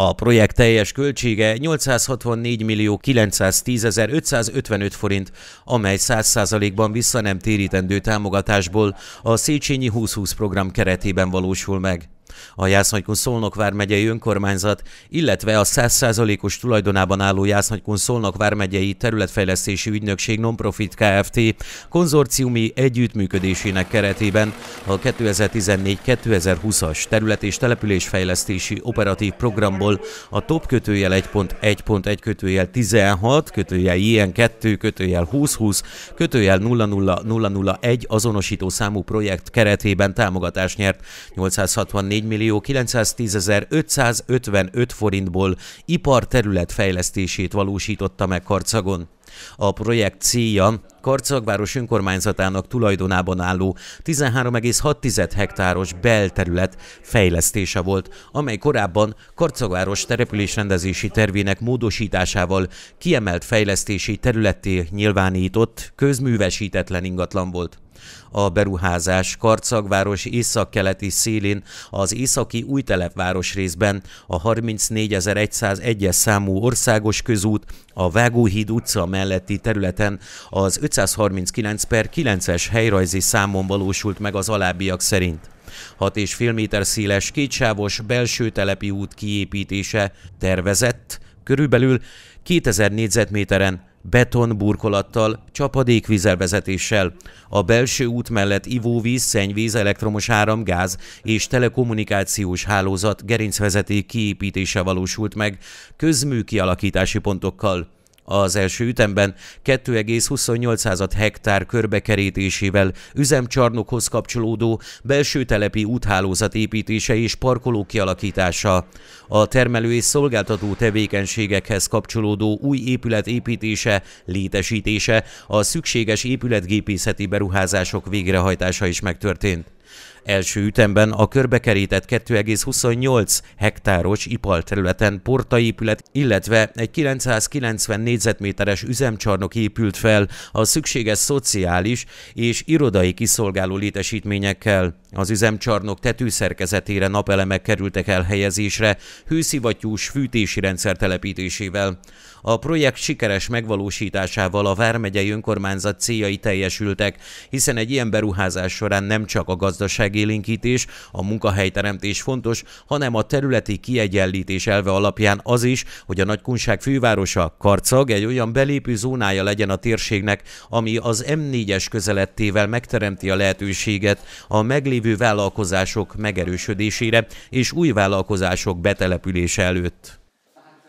A projekt teljes költsége 864 millió 910 forint, amely 100%-ban vissza nem térítendő támogatásból a Széchenyi 2020 program keretében valósul meg. A Jászhagykun Szolnok vármegyei önkormányzat, illetve a 100%-os tulajdonában álló Jászhagykun Szolnok vármegyei területfejlesztési ügynökség Nonprofit Kft. konzorciumi együttműködésének keretében a 2014-2020-as terület és településfejlesztési operatív programból a top kötőjel 1.1.1 kötőjel 16, kötőjel ilyen 2, kötőjel 2020, kötőjel 00001 azonosító számú projekt keretében támogatást nyert 864 4.910.555 forintból iparterület fejlesztését valósította meg Karcagon. A projekt célja Karcagváros önkormányzatának tulajdonában álló 13,6 hektáros belterület fejlesztése volt, amely korábban Karcagváros településrendezési tervének módosításával kiemelt fejlesztési területté nyilvánított, közművesítetlen ingatlan volt. A beruházás Karcagváros északkeleti szélén az északi újtelepváros részben a 34101-es számú országos közút a Vágóhíd utca melletti területen az 539 per 9-es helyrajzi számon valósult meg az alábbiak szerint. 6,5 méter széles kétsávos belső telepi út kiépítése tervezett, körülbelül 2000 négyzetméteren betonburkolattal, csapadékvizelvezetéssel. A belső út mellett ivóvíz, szennyvíz, elektromos áram, gáz és telekommunikációs hálózat gerincvezeték kiépítése valósult meg közmű kialakítási pontokkal. Az első ütemben 2,28 hektár körbekerítésével üzemcsarnokhoz kapcsolódó belső telepi úthálózat építése és parkoló kialakítása, a termelő és szolgáltató tevékenységekhez kapcsolódó új épület építése, létesítése, a szükséges épületgépészeti beruházások végrehajtása is megtörtént. Első ütemben a körbekerített 2,28 hektáros ipalterületen portaépület, illetve egy 990 négyzetméteres üzemcsarnok épült fel a szükséges szociális és irodai kiszolgáló létesítményekkel. Az üzemcsarnok tetőszerkezetére napelemek kerültek elhelyezésre hőszivattyús fűtési rendszer telepítésével. A projekt sikeres megvalósításával a Vármegyei önkormányzat céljai teljesültek, hiszen egy ilyen beruházás során nem csak a gazdaságélénkítés, a munkahelyteremtés fontos, hanem a területi kiegyenlítés elve alapján az is, hogy a nagykunság fővárosa, Karcag egy olyan belépő zónája legyen a térségnek, ami az M4-es közelettével megteremti a lehetőséget a meglépő meglévő vállalkozások megerősödésére és új vállalkozások betelepülése előtt.